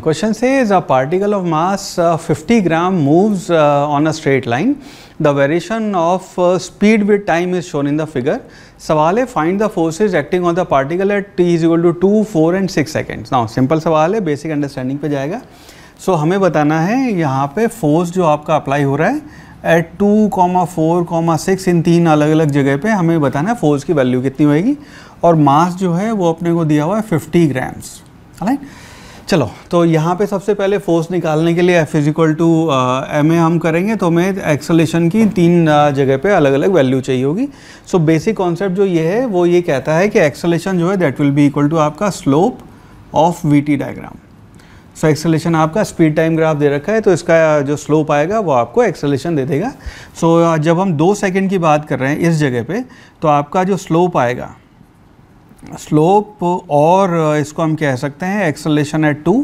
Question says a particle of mass uh, 50 gram moves uh, on a straight line. The variation of uh, speed with time is shown in the figure. सवाल है find the forces acting on the particle at t is equal to 2, 4 and 6 seconds. Now simple सवाल है basic understanding पे जाएगा. So हमें बताना है यहाँ पे force जो आपका apply हो रहा है at 2, 4, 6 इन तीन अलग अलग जगह पे हमें बताना है force की value कितनी होएगी और mass जो है वो अपने को दिया हुआ है 50 grams. राइट चलो तो यहाँ पे सबसे पहले फोर्स निकालने के लिए F is equal to M A हम करेंगे तो हमें एक्सलेशन की तीन uh, जगह पे अलग अलग वैल्यू चाहिए होगी सो बेसिक कॉन्सेप्ट जो ये है वो ये कहता है कि एक्सलेशन जो है that will be equal to आपका slope of V T diagram so acceleration आपका स्पीड टाइम ग्राफ दे रखा है तो इसका uh, जो स्लोप आएगा वो आपको एक्सलेशन दे देगा सो so, uh, जब हम दो सेकेंड की बात कर रहे हैं इस जगह पर तो आपका जो स्लोप आएगा स्लोप और इसको हम कह सकते हैं acceleration at two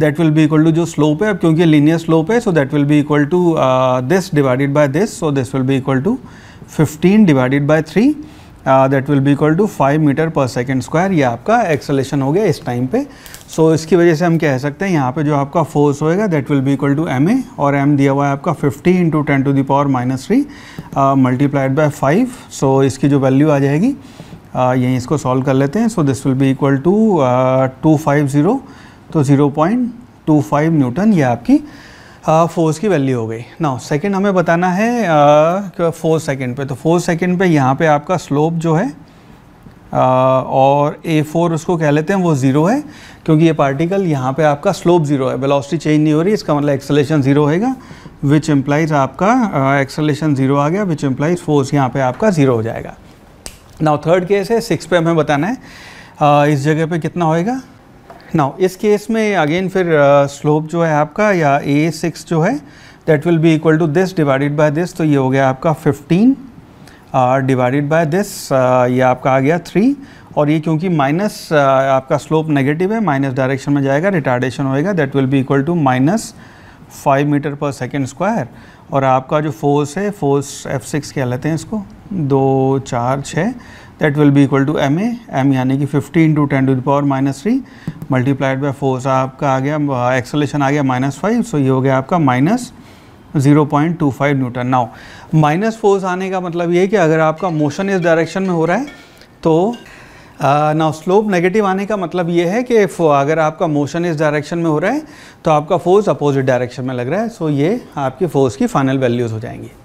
that will be equal to जो स्लोप है अब क्योंकि लीनियर स्लोप है so that will be equal to this divided by this so this will be equal to 15 divided by 3 that will be equal to 5 metre per second square ये आपका acceleration हो गया इस time पे सो so, इसकी वजह से हम कह सकते हैं यहाँ पर जो आपका फोर्स होएगा that will be equal to M A और एम दिया हुआ है आपका fifty into ten to the power minus three multiplied by five so इसकी जो वैल्यू आ जाएगी यहीं इसको सॉल्व कर लेते हैं so this will be equal to two five zero तो zero point two five newton ये आपकी फोर्स की वैल्यू हो गई नाउ सेकंड हमें बताना है फोर सेकंड पे तो फोर सेकंड पे यहाँ पे आपका स्लोप जो है Uh, और ए फोर उसको कह लेते हैं वो ज़ीरो है क्योंकि ये पार्टिकल यहाँ पे आपका स्लोप ज़ीरो है वेलोसिटी चेंज नहीं हो रही इसका मतलब एक्सलेशन ज़ीरो होएगा विच एम्प्लाइज आपका एक्सलेशन uh, ज़ीरो आ गया विच एम्प्लाइज़ फोर्स यहाँ पर आपका ज़ीरो हो जाएगा नाउ थर्ड केस है सिक्स पे हमें बताना है आ, इस जगह पे कितना होएगा नाउ इस केस में अगेन फिर स्लोप जो है आपका या ए सिक्स जो है that will be equal to this divided by this तो ये हो गया आपका फिफ्टीन डिवाइडेड बाय दिस ये आपका आ गया थ्री और ये क्योंकि माइनस uh, आपका स्लोप नेगेटिव है माइनस डायरेक्शन में जाएगा रिटार्डेशन होएगा that will be equal to minus five metre per second square और आपका जो फोर्स है फोर्स एफ सिक्स क्या लेते हैं इसको दो चार छः that will be equal to M A M यानी कि 15 into ten to the power minus three multiplied by force आपका आ गया एक्सलेशन आ गया माइनस फाइव सो ये हो गया आपका minus 0.25 newton now minus force आने का मतलब ये है कि अगर आपका मोशन इस डायरेक्शन में हो रहा है तो नाउ स्लोप नेगेटिव आने का मतलब ये है कि uh, अगर आपका मोशन इस डायरेक्शन में हो रहा है तो आपका फोर्स अपोजिट डायरेक्शन में लग रहा है सो so ये आपकी फोर्स की फाइनल वैल्यूज़ हो जाएंगी